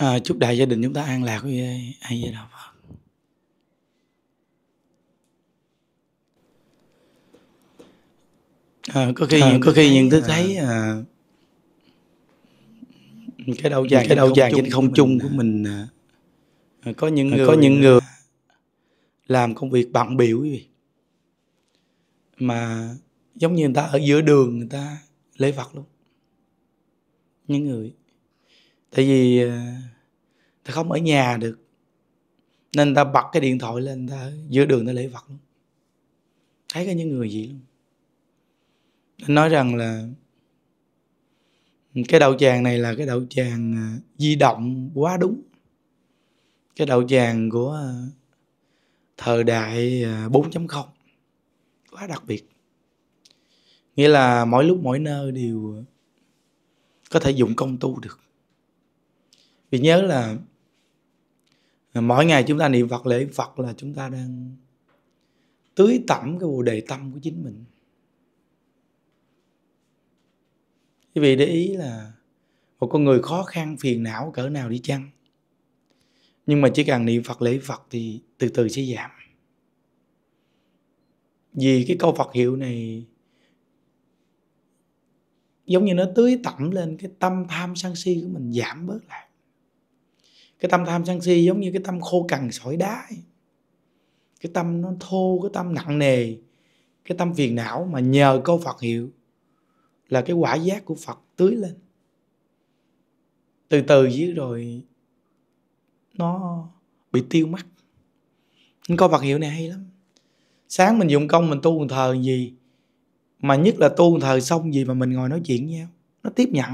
À, chúc đại gia đình chúng ta an lạc với ai với đạo Phật. À, có khi à, có khi những thứ ờ, thấy à, cái đầu vàng cái đầu vàng trên không chung của mình à, có những người, có những người làm công việc bận biểu mà giống như người ta ở giữa đường người ta lễ Phật luôn những người tại vì ờ, ta không ở nhà được nên ta bật cái điện thoại lên ta giữa đường ta lễ phật luôn thấy cái những người gì luôn nên nói rằng là cái đậu tràng này là cái đậu tràng ờ, di động quá đúng cái đậu tràng của ờ, thời đại 4.0 quá đặc biệt nghĩa là mỗi lúc mỗi nơi đều có thể dùng công tu được vì nhớ là mỗi ngày chúng ta niệm phật lễ phật là chúng ta đang tưới tẩm cái bồ đề tâm của chính mình quý vị để ý là một con người khó khăn phiền não cỡ nào đi chăng nhưng mà chỉ cần niệm phật lễ phật thì từ từ sẽ giảm vì cái câu phật hiệu này giống như nó tưới tẩm lên cái tâm tham sân si của mình giảm bớt lại cái tâm tham sân si giống như cái tâm khô cằn sỏi đá cái tâm nó thô cái tâm nặng nề cái tâm phiền não mà nhờ câu phật hiệu là cái quả giác của phật tưới lên từ từ dưới rồi nó bị tiêu mất những câu phật hiệu này hay lắm sáng mình dùng công mình tu một thờ gì mà nhất là tu một thờ xong gì mà mình ngồi nói chuyện với nhau nó tiếp nhận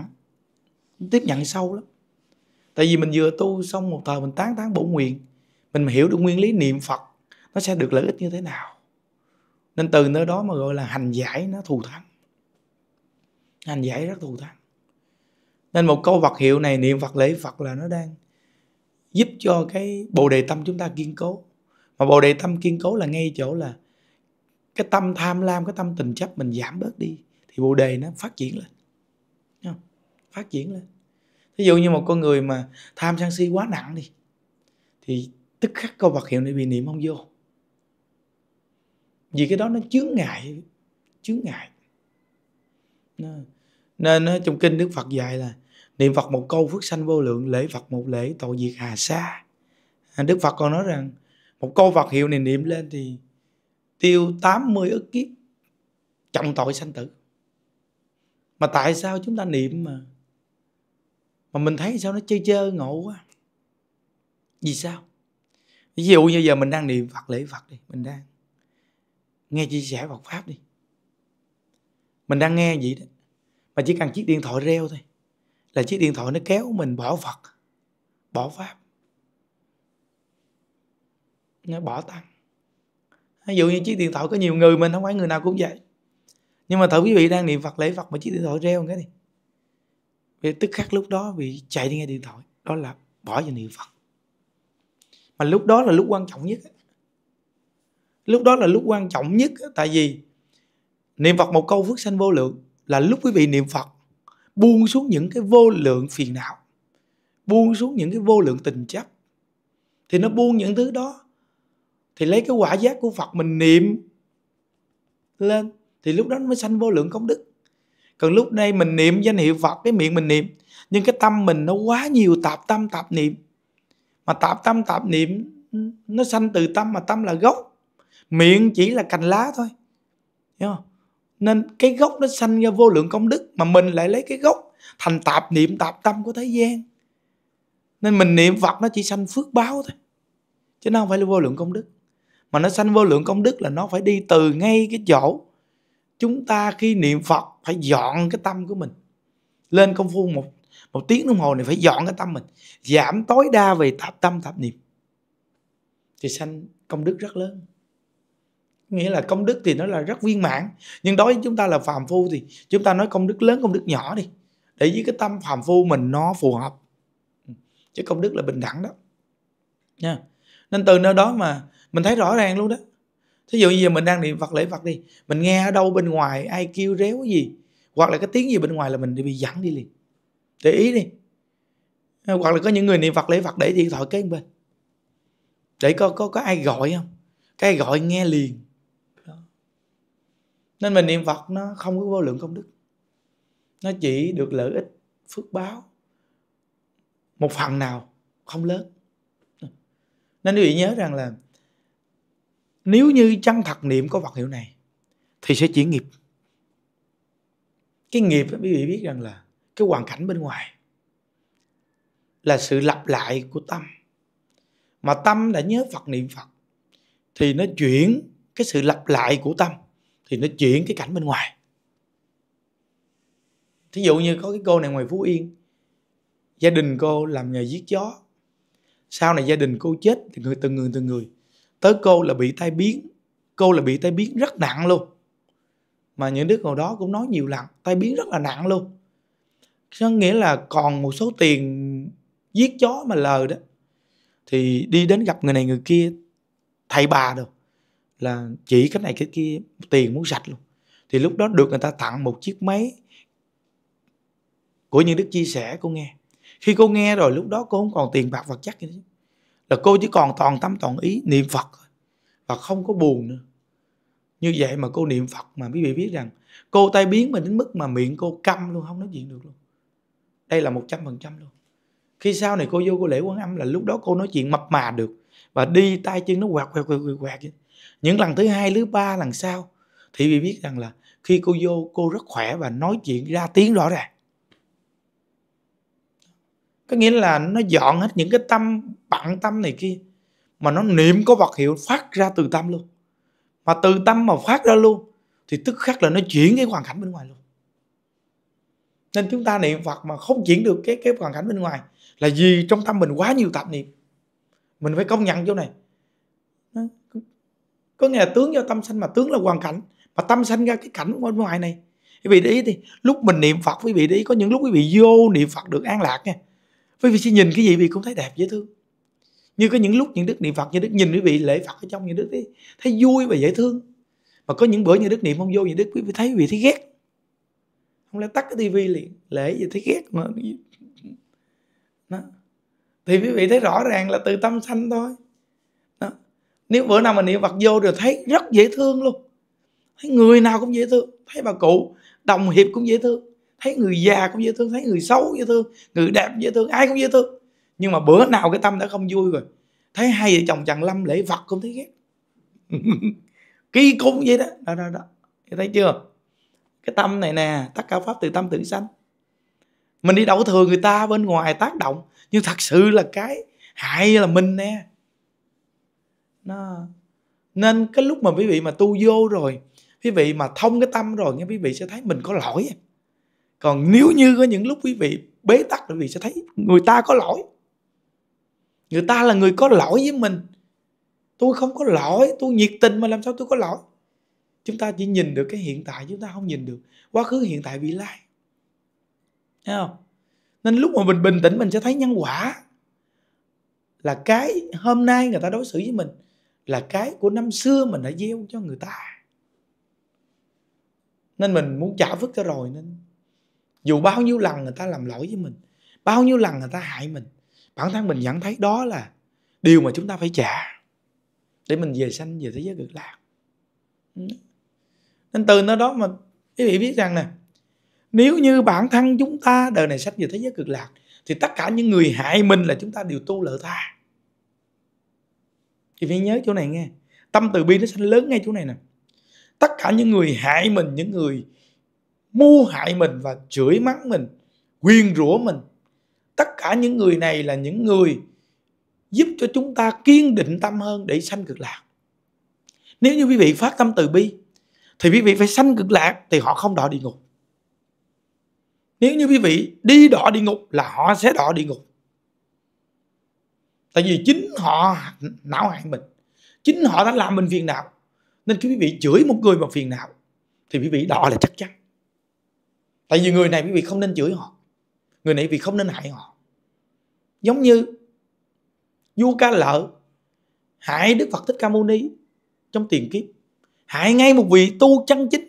nó tiếp nhận sâu lắm tại vì mình vừa tu xong một thời mình tán tán bổ nguyện mình hiểu được nguyên lý niệm phật nó sẽ được lợi ích như thế nào nên từ nơi đó mà gọi là hành giải nó thù thắng hành giải rất thù thắng nên một câu vật hiệu này niệm phật lễ phật là nó đang giúp cho cái bồ đề tâm chúng ta kiên cố mà bồ đề tâm kiên cố là ngay chỗ là cái tâm tham lam cái tâm tình chấp mình giảm bớt đi thì bồ đề nó phát triển lên phát triển lên ví dụ như một con người mà tham sân si quá nặng đi thì tức khắc câu vật hiệu này bị niệm không vô vì cái đó nó chướng ngại chướng ngại nên trong kinh đức phật dạy là niệm phật một câu phước sanh vô lượng lễ phật một lễ tội diệt hà sa à, đức phật còn nói rằng một câu phật hiệu này niệm lên thì tiêu 80 ức kiếp trọng tội sanh tử mà tại sao chúng ta niệm mà mà mình thấy sao nó chơi chơi ngộ quá vì sao ví dụ như giờ mình đang niệm phật lễ phật đi mình đang nghe chia sẻ phật pháp đi mình đang nghe vậy đó mà chỉ cần chiếc điện thoại reo thôi là chiếc điện thoại nó kéo mình bỏ phật bỏ pháp nó bỏ tăng ví dụ như chiếc điện thoại có nhiều người mình không phải người nào cũng vậy nhưng mà thử quý vị đang niệm phật lễ phật mà chiếc điện thoại reo cái này thì tức khắc lúc đó bị chạy đi nghe điện thoại đó là bỏ vào niệm phật mà lúc đó là lúc quan trọng nhất lúc đó là lúc quan trọng nhất tại vì niệm phật một câu phước sanh vô lượng là lúc quý vị niệm phật buông xuống những cái vô lượng phiền não buông xuống những cái vô lượng tình chấp thì nó buông những thứ đó thì lấy cái quả giác của phật mình niệm lên thì lúc đó nó mới sanh vô lượng công đức còn lúc này mình niệm danh hiệu phật cái miệng mình niệm nhưng cái tâm mình nó quá nhiều tạp tâm tạp niệm mà tạp tâm tạp niệm nó sanh từ tâm mà tâm là gốc miệng chỉ là cành lá thôi hiểu không nên cái gốc nó sanh ra vô lượng công đức mà mình lại lấy cái gốc thành tạp niệm tạp tâm của thế gian nên mình niệm phật nó chỉ sanh phước báo thôi chứ nó không phải là vô lượng công đức mà nó sanh vô lượng công đức là nó phải đi từ ngay cái chỗ chúng ta khi niệm phật phải dọn cái tâm của mình lên công phu một một tiếng đồng hồ này phải dọn cái tâm mình giảm tối đa về tạp tâm tạp niệm thì sanh công đức rất lớn nghĩa là công đức thì nó là rất viên mãn nhưng đối với chúng ta là phàm phu thì chúng ta nói công đức lớn công đức nhỏ đi để với cái tâm phàm phu mình nó phù hợp chứ công đức là bình đẳng đó nha nên từ nơi đó mà mình thấy rõ ràng luôn đó thí dụ như giờ mình đang niệm phật lễ phật đi mình nghe ở đâu bên ngoài ai kêu réo gì hoặc là cái tiếng gì bên ngoài là mình đi bị dẫn đi liền để ý đi hoặc là có những người niệm phật lễ phật để điện thoại kế bên để có có có ai gọi không cái gọi nghe liền nên mình niệm phật nó không có vô lượng công đức nó chỉ được lợi ích phước báo một phần nào không lớn nên quý vị nhớ rằng là nếu như chân thật niệm có vật hiệu này thì sẽ chuyển nghiệp cái nghiệp quý vị biết rằng là cái hoàn cảnh bên ngoài là sự lặp lại của tâm mà tâm đã nhớ phật niệm phật thì nó chuyển cái sự lặp lại của tâm thì nó chuyển cái cảnh bên ngoài thí dụ như có cái cô này ngoài phú yên gia đình cô làm nghề giết chó sau này gia đình cô chết thì người từng người từng người tới cô là bị tai biến cô là bị tai biến rất nặng luôn mà những đứa cậu đó cũng nói nhiều lần tai biến rất là nặng luôn có nghĩa là còn một số tiền giết chó mà lờ đó thì đi đến gặp người này người kia thầy bà đâu là chỉ cái này cái kia tiền muốn sạch luôn thì lúc đó được người ta tặng một chiếc máy của những đức chia sẻ cô nghe khi cô nghe rồi lúc đó cô không còn tiền bạc vật chất gì nữa là cô chỉ còn toàn tâm toàn ý niệm phật và không có buồn nữa như vậy mà cô niệm phật mà quý vị biết rằng cô tai biến mà đến mức mà miệng cô câm luôn không nói chuyện được luôn đây là một trăm phần trăm luôn khi sau này cô vô cô lễ quan âm là lúc đó cô nói chuyện mập mà được và đi tay chân nó quạt quạt quạt quạt, quạt. những lần thứ hai thứ ba lần sau thì vị biết rằng là khi cô vô cô rất khỏe và nói chuyện ra tiếng rõ ràng có nghĩa là nó dọn hết những cái tâm bận tâm này kia mà nó niệm có vật hiệu phát ra từ tâm luôn mà từ tâm mà phát ra luôn thì tức khắc là nó chuyển cái hoàn cảnh bên ngoài luôn nên chúng ta niệm Phật mà không chuyển được cái cái hoàn cảnh bên ngoài là vì trong tâm mình quá nhiều tạp niệm mình phải công nhận chỗ này có nghĩa là tướng do tâm sanh mà tướng là hoàn cảnh mà tâm sanh ra cái cảnh bên ngoài này quý vị để ý thì lúc mình niệm Phật quý vị để ý có những lúc quý vị vô niệm Phật được an lạc nha vì vị sẽ nhìn cái gì vị cũng thấy đẹp dễ thương như có những lúc những đức niệm phật như đức nhìn quý vị lễ phật ở trong những đức thấy, thấy vui và dễ thương mà có những bữa những đức niệm không vô những đức quý vị thấy quý vị thấy ghét không lẽ tắt cái tivi liền lễ gì thấy ghét mà đó. thì quý vị thấy rõ ràng là từ tâm sanh thôi đó. nếu bữa nào mà niệm phật vô rồi thấy rất dễ thương luôn thấy người nào cũng dễ thương thấy bà cụ đồng hiệp cũng dễ thương thấy người già cũng dễ thương thấy người xấu dễ thương người đẹp dễ thương ai cũng dễ thương nhưng mà bữa nào cái tâm đã không vui rồi thấy hai vợ chồng chàng lâm lễ vật cũng thấy ghét kỳ cung vậy đó đó đó, đó. thấy chưa cái tâm này nè tất cả pháp từ tâm tự sanh mình đi đậu thừa người ta bên ngoài tác động nhưng thật sự là cái hại là mình nè nó nên cái lúc mà quý vị mà tu vô rồi quý vị mà thông cái tâm rồi nghe quý vị sẽ thấy mình có lỗi còn nếu như có những lúc quý vị bế tắc quý vị sẽ thấy người ta có lỗi người ta là người có lỗi với mình tôi không có lỗi tôi nhiệt tình mà làm sao tôi có lỗi chúng ta chỉ nhìn được cái hiện tại chúng ta không nhìn được quá khứ hiện tại vị lai thấy không nên lúc mà mình bình tĩnh mình sẽ thấy nhân quả là cái hôm nay người ta đối xử với mình là cái của năm xưa mình đã gieo cho người ta nên mình muốn trả phước cho rồi nên dù bao nhiêu lần người ta làm lỗi với mình bao nhiêu lần người ta hại mình bản thân mình nhận thấy đó là điều mà chúng ta phải trả để mình về sanh về thế giới cực lạc ừ. nên từ nơi đó mà quý vị biết rằng nè nếu như bản thân chúng ta đời này sanh về thế giới cực lạc thì tất cả những người hại mình là chúng ta đều tu lợi tha thì phải nhớ chỗ này nghe tâm từ bi nó sanh lớn ngay chỗ này nè tất cả những người hại mình những người mưu hại mình và chửi mắng mình quyền rủa mình tất cả những người này là những người giúp cho chúng ta kiên định tâm hơn để sanh cực lạc nếu như quý vị phát tâm từ bi thì quý vị phải sanh cực lạc thì họ không đọa địa ngục nếu như quý vị đi đọa địa ngục là họ sẽ đọa địa ngục tại vì chính họ não hại mình chính họ đã làm mình phiền não nên quý vị chửi một người mà phiền não thì quý vị đọa là chắc chắn tại vì người này quý vị không nên chửi họ người này quý vị không nên hại họ giống như vua ca lợi hại đức phật thích ca mâu ni trong tiền kiếp hại ngay một vị tu chân chính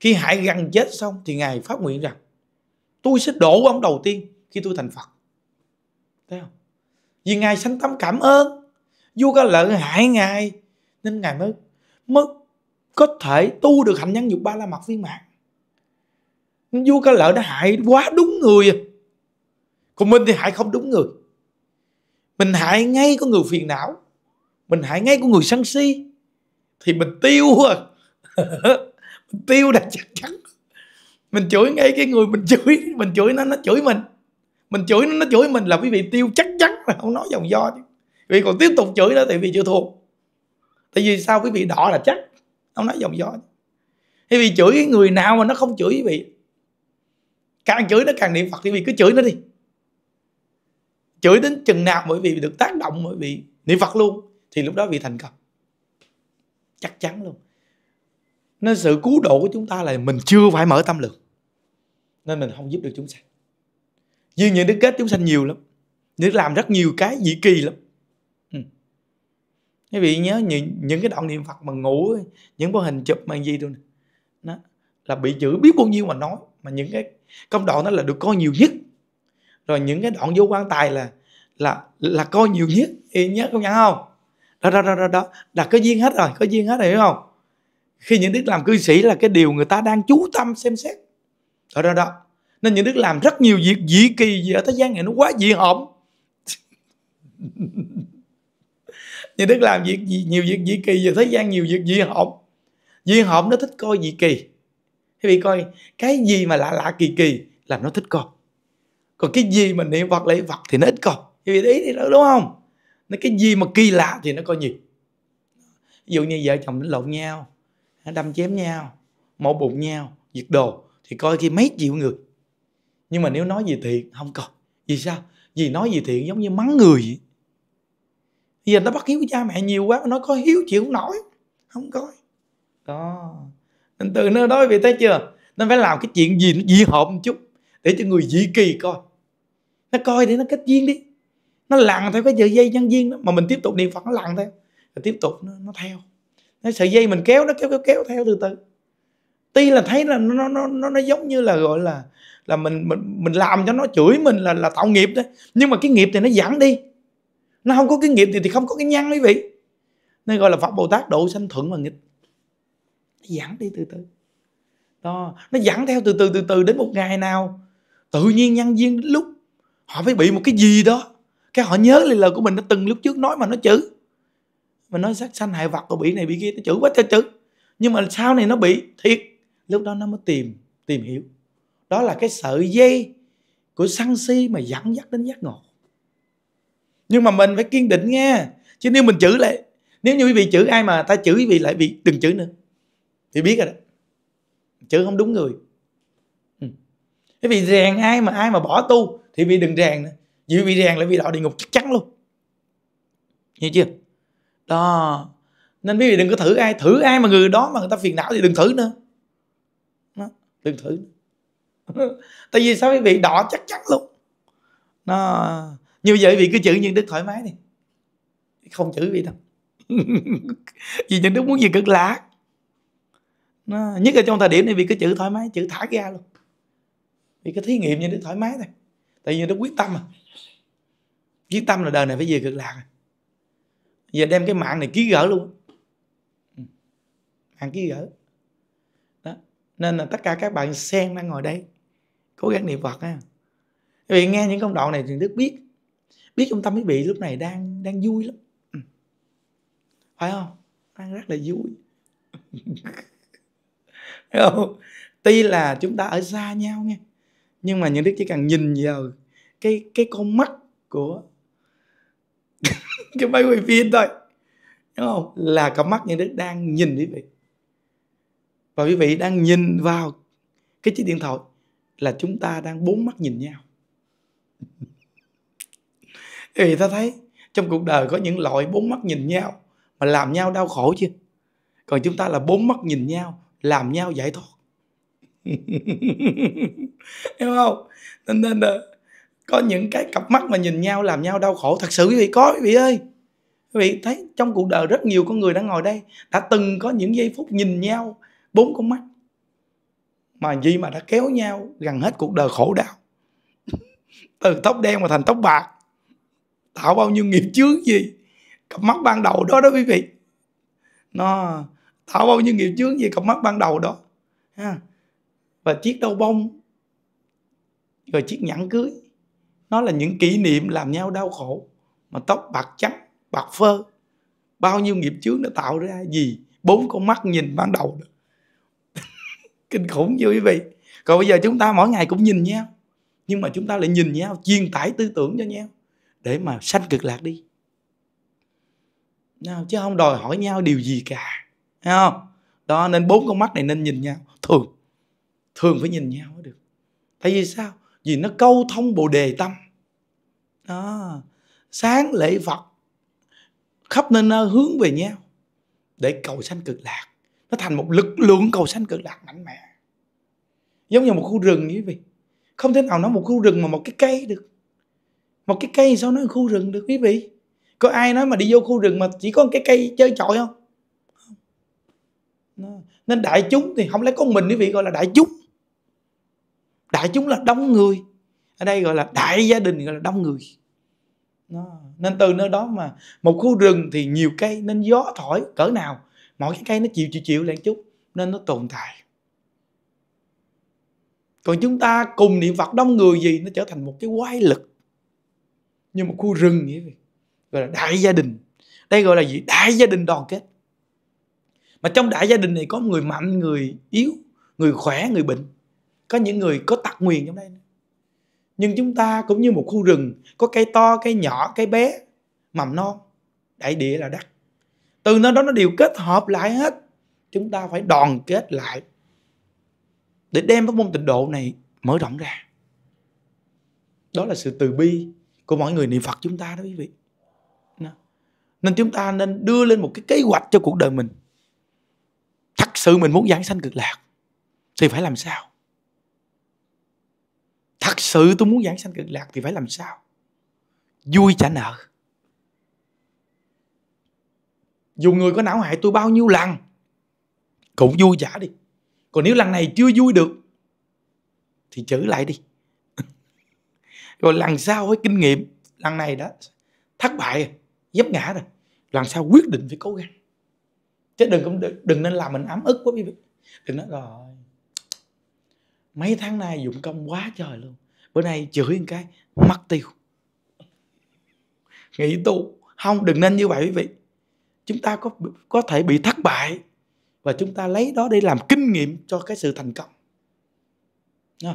khi hại gần chết xong thì ngài phát nguyện rằng tôi sẽ đổ ông đầu tiên khi tôi thành phật thấy không vì ngài sanh tâm cảm ơn vua ca lợi hại ngài nên ngài mới mới có thể tu được hạnh nhân dục ba la mật viên mạng vua ca lợi nó hại quá đúng người còn mình thì hại không đúng người mình hại ngay có người phiền não mình hại ngay có người sân si thì mình tiêu à mình tiêu là chắc chắn mình chửi ngay cái người mình chửi mình chửi nó nó chửi mình mình chửi nó nó chửi mình là quý vị tiêu chắc chắn là không nói dòng do chứ vì còn tiếp tục chửi nữa thì vì chưa thuộc, tại vì sao quý vị đỏ là chắc không nói dòng do chứ. Thế vì chửi người nào mà nó không chửi quý vị càng chửi nó càng niệm phật thì vì cứ chửi nó đi chửi đến chừng nào bởi vì được tác động bởi vì niệm phật luôn thì lúc đó vị thành công chắc chắn luôn nên sự cứu độ của chúng ta là mình chưa phải mở tâm lượng nên mình không giúp được chúng sanh duy những đức kết chúng sanh nhiều lắm Đức làm rất nhiều cái dị kỳ lắm ừ. Quý vị nhớ những, những cái đoạn niệm Phật mà ngủ Những bức hình chụp mà gì đâu Đó, Là bị chữ biết bao nhiêu mà nói mà những cái công đoạn đó là được coi nhiều nhất rồi những cái đoạn vô quan tài là là là coi nhiều nhất y nhớ không nhận không đó đó đó đó đó là có duyên hết rồi có duyên hết rồi hiểu không khi những đức làm cư sĩ là cái điều người ta đang chú tâm xem xét đó đó đó nên những đức làm rất nhiều việc dị kỳ gì ở thế gian này nó quá dị hộm những đức làm việc gì nhiều việc dị kỳ về thế gian nhiều việc dị hộm dị hộm nó thích coi dị kỳ quý vị coi cái gì mà lạ lạ kỳ kỳ là nó thích con còn cái gì mà niệm phật lễ phật thì nó ít con quý vị ý thì đó đúng không nó cái gì mà kỳ lạ thì nó coi nhiều ví dụ như vợ chồng đánh lộn nhau đâm chém nhau mổ bụng nhau giật đồ thì coi khi mấy triệu người nhưng mà nếu nói gì thiện không coi vì sao vì nói gì thiện giống như mắng người vậy giờ nó bắt hiếu cha mẹ nhiều quá nó có hiếu chịu không nổi không coi đó thành tự nó đối vị thấy chưa nó phải làm cái chuyện gì nó dị hợp một chút để cho người dị kỳ coi nó coi để nó kết duyên đi nó lặn theo cái sợi dây nhân duyên đó mà mình tiếp tục niệm phật nó lặn theo rồi tiếp tục nó, nó theo nó sợi dây mình kéo nó kéo kéo kéo theo từ từ tuy là thấy là nó nó nó nó giống như là gọi là là mình mình mình làm cho nó chửi mình là là tạo nghiệp đấy nhưng mà cái nghiệp thì nó giảm đi nó không có cái nghiệp thì thì không có cái nhân quý vị nên gọi là phật bồ tát độ sanh thuận và nghịch nó giảm đi từ từ đó nó dẫn theo từ từ từ từ đến một ngày nào tự nhiên nhân viên đến lúc họ phải bị một cái gì đó cái họ nhớ lại lời của mình nó từng lúc trước nói mà nó chữ mà nói sát sanh hại vật của bị này bị kia nó chữ quá trời chữ nhưng mà sau này nó bị thiệt lúc đó nó mới tìm tìm hiểu đó là cái sợi dây của sân si mà dẫn dắt đến giác ngộ nhưng mà mình phải kiên định nghe chứ nếu mình chữ lại nếu như quý vị chữ ai mà ta chửi quý vị lại bị đừng chửi nữa thì biết rồi đó chứ không đúng người ừ. cái vì rèn ai mà ai mà bỏ tu thì bị đừng rèn nữa vì bị rèn là bị đọa địa ngục chắc chắn luôn hiểu chưa đó nên quý vị đừng có thử ai thử ai mà người đó mà người ta phiền não thì đừng thử nữa đó. đừng thử nữa. tại vì sao quý vị đỏ chắc chắn luôn nó như vậy vì cứ chữ nhân đức thoải mái đi không chữ vị đâu vì nhân đức muốn gì cực lạc nó nhất là trong thời điểm này vì cái chữ thoải mái chữ thả ra luôn vì cái thí nghiệm như nó thoải mái này tại vì nó quyết tâm à quyết tâm là đời này phải về cực lạc à. giờ đem cái mạng này ký gỡ luôn ừ. mạng ký gỡ đó nên là tất cả các bạn sen đang ngồi đây cố gắng niệm phật ha vì nghe những công đoạn này thì đức biết biết trong tâm quý vị lúc này đang đang vui lắm ừ. phải không đang rất là vui không? tuy là chúng ta ở xa nhau nghe nhưng mà những đứa chỉ cần nhìn vào cái cái con mắt của cái máy quay phim thôi đúng không là cặp mắt những đứa đang nhìn quý vị và quý vị đang nhìn vào cái chiếc điện thoại là chúng ta đang bốn mắt nhìn nhau thì ta thấy trong cuộc đời có những loại bốn mắt nhìn nhau mà làm nhau đau khổ chưa còn chúng ta là bốn mắt nhìn nhau làm nhau giải thoát hiểu không nên nên là có những cái cặp mắt mà nhìn nhau làm nhau đau khổ thật sự quý vị có quý vị ơi quý vị thấy trong cuộc đời rất nhiều con người đang ngồi đây đã từng có những giây phút nhìn nhau bốn con mắt mà gì mà đã kéo nhau gần hết cuộc đời khổ đau từ tóc đen mà thành tóc bạc tạo bao nhiêu nghiệp chướng gì cặp mắt ban đầu đó đó quý vị nó tạo bao nhiêu nghiệp chướng về cặp mắt ban đầu đó ha. và chiếc đầu bông rồi chiếc nhẫn cưới nó là những kỷ niệm làm nhau đau khổ mà tóc bạc trắng bạc phơ bao nhiêu nghiệp chướng đã tạo ra gì bốn con mắt nhìn ban đầu đó. kinh khủng như quý vị còn bây giờ chúng ta mỗi ngày cũng nhìn nhau nhưng mà chúng ta lại nhìn nhau truyền tải tư tưởng cho nhau để mà sanh cực lạc đi nào chứ không đòi hỏi nhau điều gì cả Thấy không? Đó nên bốn ừ. con mắt này nên nhìn nhau thường. Thường phải nhìn nhau mới được. Tại vì sao? Vì nó câu thông Bồ đề tâm. Đó. Sáng lễ Phật khắp nên hướng về nhau để cầu sanh cực lạc. Nó thành một lực lượng cầu sanh cực lạc mạnh mẽ. Giống như một khu rừng như vậy. Không thể nào nói một khu rừng mà một cái cây được. Một cái cây sao nói khu rừng được quý vị? Có ai nói mà đi vô khu rừng mà chỉ có một cái cây chơi chọi không? nên đại chúng thì không lấy con mình quý vị gọi là đại chúng đại chúng là đông người ở đây gọi là đại gia đình gọi là đông người đó. nên từ nơi đó mà một khu rừng thì nhiều cây nên gió thổi cỡ nào mỗi cái cây nó chịu chịu chịu lên chút nên nó tồn tại còn chúng ta cùng niệm phật đông người gì nó trở thành một cái quái lực như một khu rừng vậy gọi là đại gia đình đây gọi là gì đại gia đình đoàn kết mà trong đại gia đình này có người mạnh người yếu người khỏe người bệnh có những người có tặc nguyền trong đây nhưng chúng ta cũng như một khu rừng có cây to cây nhỏ cây bé mầm non đại địa là đất từ nơi đó nó đều kết hợp lại hết chúng ta phải đoàn kết lại để đem cái môn tịnh độ này mở rộng ra đó là sự từ bi của mọi người niệm phật chúng ta đó quý vị nên chúng ta nên đưa lên một cái kế hoạch cho cuộc đời mình sự mình muốn giảng sanh cực lạc thì phải làm sao thật sự tôi muốn giảng sanh cực lạc thì phải làm sao vui trả nợ dù người có não hại tôi bao nhiêu lần cũng vui trả đi còn nếu lần này chưa vui được thì chữ lại đi rồi lần sau với kinh nghiệm lần này đó thất bại rồi dấp ngã rồi lần sau quyết định phải cố gắng chứ đừng đừng, đừng nên làm mình ấm ức quá quý vị đừng nói rồi mấy tháng nay dụng công quá trời luôn bữa nay chửi một cái mất tiêu nghỉ tu không đừng nên như vậy quý vị chúng ta có có thể bị thất bại và chúng ta lấy đó để làm kinh nghiệm cho cái sự thành công à,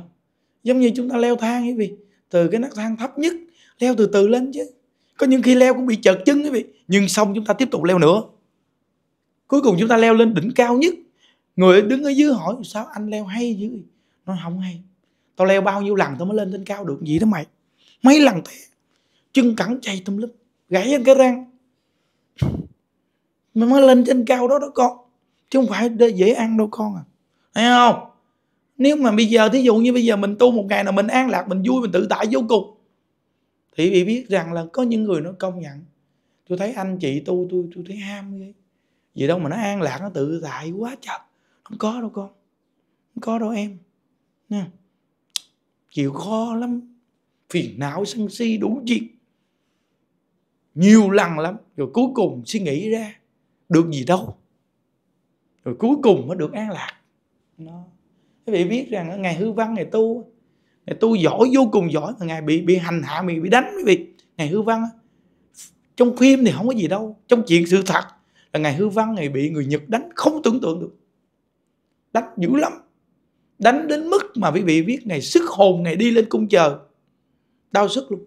giống như chúng ta leo thang quý vị từ cái nấc thang thấp nhất leo từ từ lên chứ có những khi leo cũng bị chật chân quý vị nhưng xong chúng ta tiếp tục leo nữa cuối cùng chúng ta leo lên đỉnh cao nhất người đứng ở dưới hỏi sao anh leo hay dữ nó không hay tao leo bao nhiêu lần tao mới lên trên cao được gì đó mày mấy lần thế chân cẳng chay tùm lum gãy cái răng mày mới lên trên cao đó đó con chứ không phải dễ ăn đâu con à thấy không nếu mà bây giờ thí dụ như bây giờ mình tu một ngày nào mình an lạc mình vui mình tự tại vô cùng thì bị biết rằng là có những người nó công nhận tôi thấy anh chị tu tôi tôi thấy ham ghê gì đâu mà nó an lạc nó tự tại quá trời không có đâu con không có đâu em nha chịu khó lắm phiền não sân si đủ chuyện nhiều lần lắm rồi cuối cùng suy nghĩ ra được gì đâu rồi cuối cùng mới được an lạc nó quý vị biết rằng ngày hư văn ngày tu ngày tu giỏi vô cùng giỏi mà ngày bị bị hành hạ bị bị đánh quý vị ngày hư văn trong phim thì không có gì đâu trong chuyện sự thật là ngài hư văn ngày bị người nhật đánh không tưởng tượng được đánh dữ lắm đánh đến mức mà quý vị biết ngày sức hồn ngày đi lên cung chờ đau sức luôn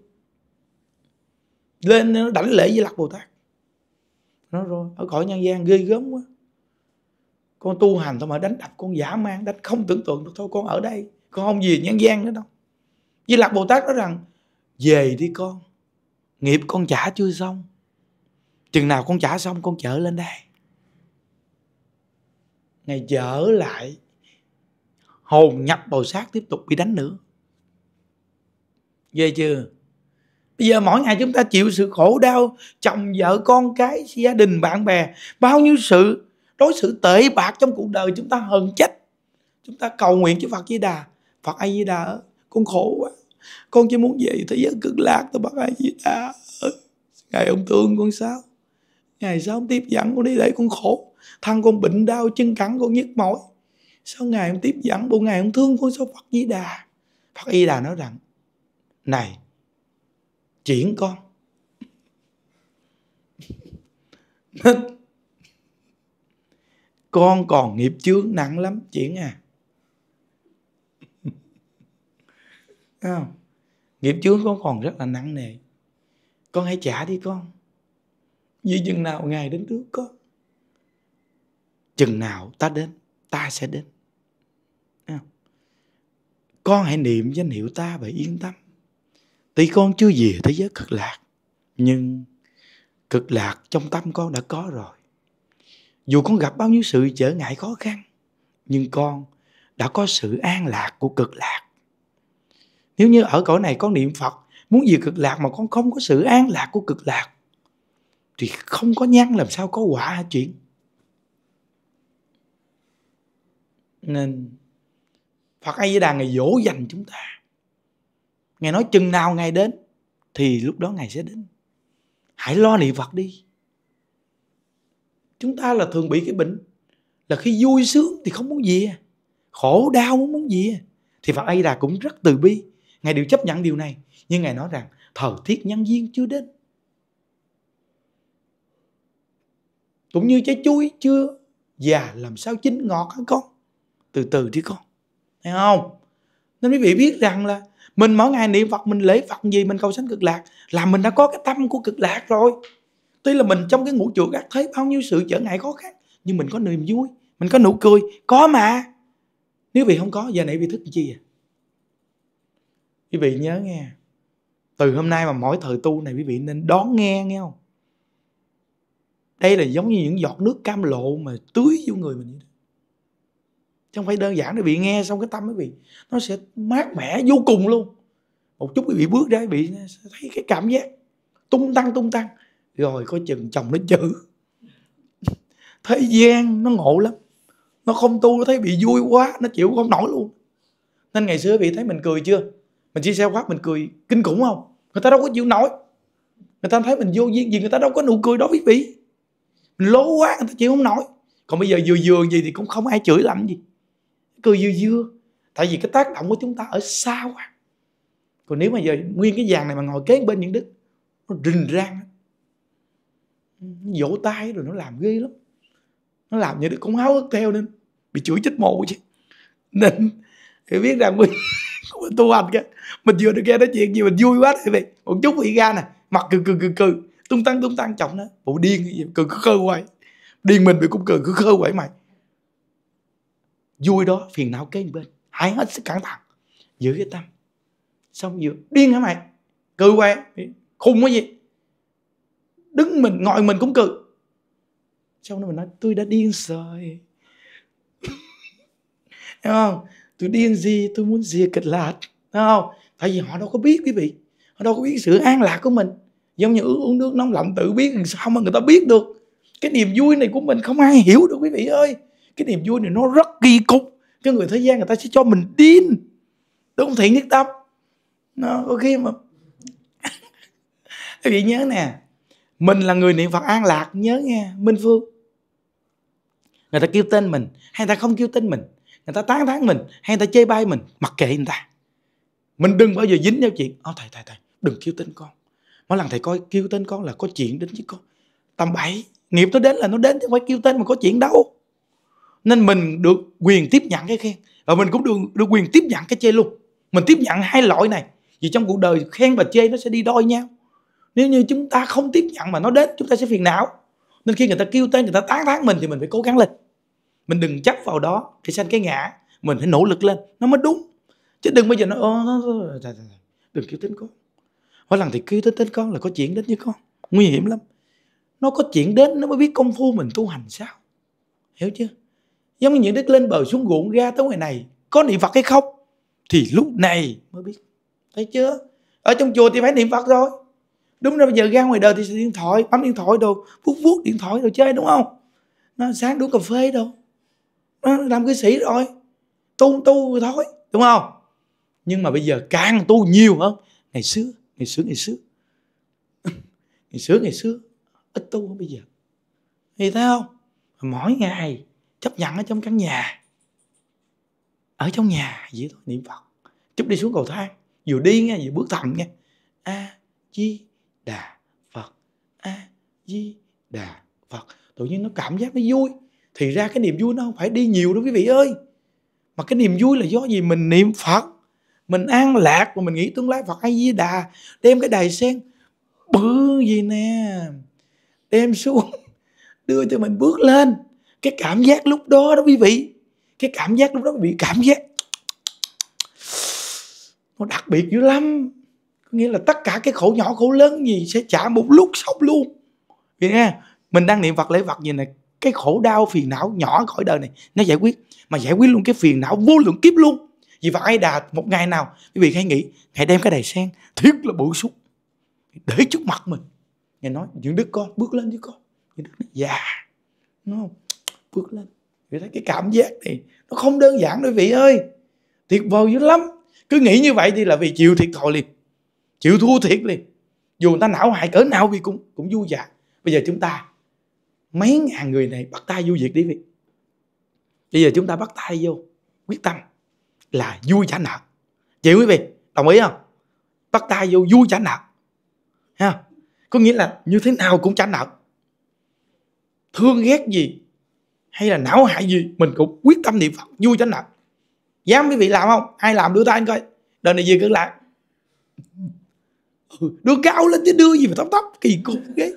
lên nó đảnh lễ với lạc bồ tát nó rồi ở cõi nhân gian ghê gớm quá con tu hành thôi mà đánh đập con giả mang đánh không tưởng tượng được thôi con ở đây con không gì nhân gian nữa đâu với lạc bồ tát nói rằng về đi con nghiệp con trả chưa xong chừng nào con trả xong con chở lên đây ngày chở lại hồn nhập bầu sát tiếp tục bị đánh nữa ghê chưa bây giờ mỗi ngày chúng ta chịu sự khổ đau chồng vợ con cái gia đình bạn bè bao nhiêu sự đối xử tệ bạc trong cuộc đời chúng ta hờn trách chúng ta cầu nguyện cho phật di đà phật a di đà con khổ quá con chỉ muốn về thế giới cực lạc tôi bắt a di đà ngày ông thương con sao ngày sao không tiếp dẫn con đi để con khổ thân con bệnh đau chân cẳng con nhức mỏi sao ngài không tiếp dẫn bộ ngài không thương con sao phật di đà phật di đà nói rằng này chuyển con con còn nghiệp chướng nặng lắm chuyển à không? nghiệp chướng con còn rất là nặng nề con hãy trả đi con vì chừng nào ngài đến trước con chừng nào ta đến ta sẽ đến con hãy niệm danh hiệu ta và yên tâm tuy con chưa về thế giới cực lạc nhưng cực lạc trong tâm con đã có rồi dù con gặp bao nhiêu sự trở ngại khó khăn nhưng con đã có sự an lạc của cực lạc nếu như ở cõi này con niệm phật muốn về cực lạc mà con không có sự an lạc của cực lạc thì không có nhân làm sao có quả hả chuyện nên Phật A với Đà ngài dỗ dành chúng ta ngài nói chừng nào ngài đến thì lúc đó ngài sẽ đến hãy lo niệm Phật đi chúng ta là thường bị cái bệnh là khi vui sướng thì không muốn gì khổ đau không muốn gì thì Phật A Di Đà cũng rất từ bi ngài đều chấp nhận điều này nhưng ngài nói rằng thời tiết nhân duyên chưa đến cũng như trái chuối chưa già làm sao chín ngọt hả con từ từ chứ con thấy không nên quý vị biết rằng là mình mỗi ngày niệm phật mình lễ phật gì mình cầu sanh cực lạc là mình đã có cái tâm của cực lạc rồi tuy là mình trong cái ngũ trụ ác thấy bao nhiêu sự trở ngại khó khăn nhưng mình có niềm vui mình có nụ cười có mà nếu vị không có giờ nãy vị thức chi à quý vị nhớ nghe từ hôm nay mà mỗi thời tu này quý vị nên đón nghe nghe không đây là giống như những giọt nước cam lộ mà tưới vô người mình chứ không phải đơn giản để bị nghe xong cái tâm quý vị nó sẽ mát mẻ vô cùng luôn một chút quý vị bước ra bị thấy cái cảm giác tung tăng tung tăng rồi có chừng chồng nó chữ thế gian nó ngộ lắm nó không tu nó thấy bị vui quá nó chịu không nổi luôn nên ngày xưa bị thấy mình cười chưa mình chia sẻ quá mình cười kinh khủng không người ta đâu có chịu nổi người ta thấy mình vô duyên gì người ta đâu có nụ cười đó quý vị lố quá người ta chỉ không nói còn bây giờ vừa vừa gì thì cũng không ai chửi làm gì cười dưa dưa tại vì cái tác động của chúng ta ở xa quá còn nếu mà giờ nguyên cái vàng này mà ngồi kế bên những đức nó rình rang vỗ tay rồi nó làm ghê lắm nó làm như đức cũng háo hức theo nên bị chửi chết mồ chứ nên thì biết rằng mình, mình tu hành cái mình vừa được nghe nói chuyện gì mình vui quá thì vậy một chút bị ra nè à. mặt cười cười cười cười tung tăng tung tăng chồng nó bộ điên cái gì cứ khơ quay điên mình bị cũng cười cứ khơ quậy mày vui đó phiền não kế bên hãy hết sức căng thẳng giữ cái tâm xong vừa điên hả mày cười quay khùng cái gì đứng mình ngồi mình cũng cự, xong đó mình nói tôi đã điên rồi Thấy không tôi điên gì tôi muốn diệt kịch lạc Thấy không tại vì họ đâu có biết quý vị họ đâu có biết sự an lạc của mình giống như uống nước nóng lạnh tự biết làm sao mà người ta biết được cái niềm vui này của mình không ai hiểu được quý vị ơi cái niềm vui này nó rất kỳ cục cái người thế gian người ta sẽ cho mình tin đúng không thiện nhất tâm nó có khi mà quý vị nhớ nè mình là người niệm phật an lạc nhớ nghe minh phương người ta kêu tên mình hay người ta không kêu tên mình người ta tán thán mình hay người ta chê bai mình mặc kệ người ta mình đừng bao giờ dính theo chuyện ô thầy thầy thầy đừng kêu tên con mỗi lần thầy coi kêu tên con là có chuyện đến với con tầm bảy nghiệp nó đến là nó đến chứ không phải kêu tên mà có chuyện đâu nên mình được quyền tiếp nhận cái khen và mình cũng được được quyền tiếp nhận cái chê luôn mình tiếp nhận hai loại này vì trong cuộc đời khen và chê nó sẽ đi đôi nhau nếu như chúng ta không tiếp nhận mà nó đến chúng ta sẽ phiền não nên khi người ta kêu tên người ta tán thán mình thì mình phải cố gắng lên mình đừng chấp vào đó để sanh cái ngã mình phải nỗ lực lên nó mới đúng chứ đừng bây giờ nó đừng kêu tên con mỗi lần thì cứ tới đến con là có chuyện đến với con nguy hiểm lắm nó có chuyện đến nó mới biết công phu mình tu hành sao hiểu chưa giống như những đức lên bờ xuống ruộng ra tới ngoài này có niệm phật hay không thì lúc này mới biết thấy chưa ở trong chùa thì phải niệm phật rồi đúng rồi bây giờ ra ngoài đời thì điện thoại bấm điện thoại đồ vuốt vuốt điện thoại đồ chơi đúng không nó sáng đủ cà phê đâu nó làm cư sĩ rồi tu tu thôi đúng không nhưng mà bây giờ càng tu nhiều hơn ngày xưa ngày xưa ngày xưa ngày xưa ngày xưa ít tu hơn bây giờ thì thấy không mỗi ngày chấp nhận ở trong căn nhà ở trong nhà vậy thôi niệm phật chút đi xuống cầu thang vừa đi nghe vừa bước thầm nghe a di đà phật a di đà phật tự nhiên nó cảm giác nó vui thì ra cái niềm vui nó không phải đi nhiều đâu quý vị ơi mà cái niềm vui là do gì mình niệm phật mình an lạc mà mình nghĩ tương lai phật a di đà đem cái đài sen bự gì nè đem xuống đưa cho mình bước lên cái cảm giác lúc đó đó quý vị cái cảm giác lúc đó bị cảm giác nó đặc biệt dữ lắm có nghĩa là tất cả cái khổ nhỏ khổ lớn gì sẽ trả một lúc xong luôn vì nghe mình đang niệm phật lễ phật gì này cái khổ đau phiền não nhỏ khỏi đời này nó giải quyết mà giải quyết luôn cái phiền não vô lượng kiếp luôn vì và ai đà một ngày nào quý vị hãy nghĩ hãy đem cái đài sen thiết là bổ xúc để trước mặt mình ngài nói những đứa con bước lên với con những đứa già nó dạ. bước lên vì thấy cái cảm giác này nó không đơn giản đâu vị ơi tuyệt vời dữ lắm cứ nghĩ như vậy thì là vì chịu thiệt thòi liền chịu thua thiệt liền dù người ta não hại cỡ nào vì cũng cũng vui vẻ bây giờ chúng ta mấy ngàn người này bắt tay vô việc đi vị bây giờ chúng ta bắt tay vô quyết tâm là vui trả nợ chị quý vị đồng ý không bắt tay vô vui trả nợ ha có nghĩa là như thế nào cũng trả nợ thương ghét gì hay là não hại gì mình cũng quyết tâm niệm phật vui trả nợ dám quý vị làm không ai làm đưa tay anh coi đời này gì cứ lại ừ, đưa cao lên chứ đưa gì mà thấp thấp kỳ cục ghê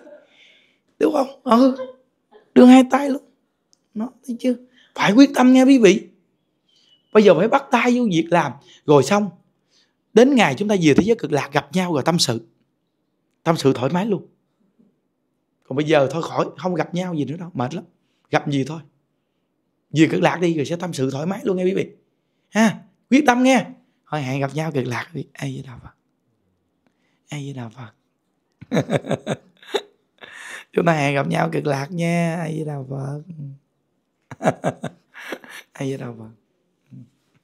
đúng không ừ đưa hai tay luôn nó thấy chưa phải quyết tâm nghe quý vị bây giờ phải bắt tay vô việc làm rồi xong đến ngày chúng ta về thế giới cực lạc gặp nhau rồi tâm sự tâm sự thoải mái luôn còn bây giờ thôi khỏi không gặp nhau gì nữa đâu mệt lắm gặp gì thôi về cực lạc đi rồi sẽ tâm sự thoải mái luôn nghe quý vị ha quyết tâm nghe thôi hẹn gặp nhau cực lạc đi ai với đạo phật ai với đạo phật chúng ta hẹn gặp nhau cực lạc nha ai với đạo phật ai với đạo phật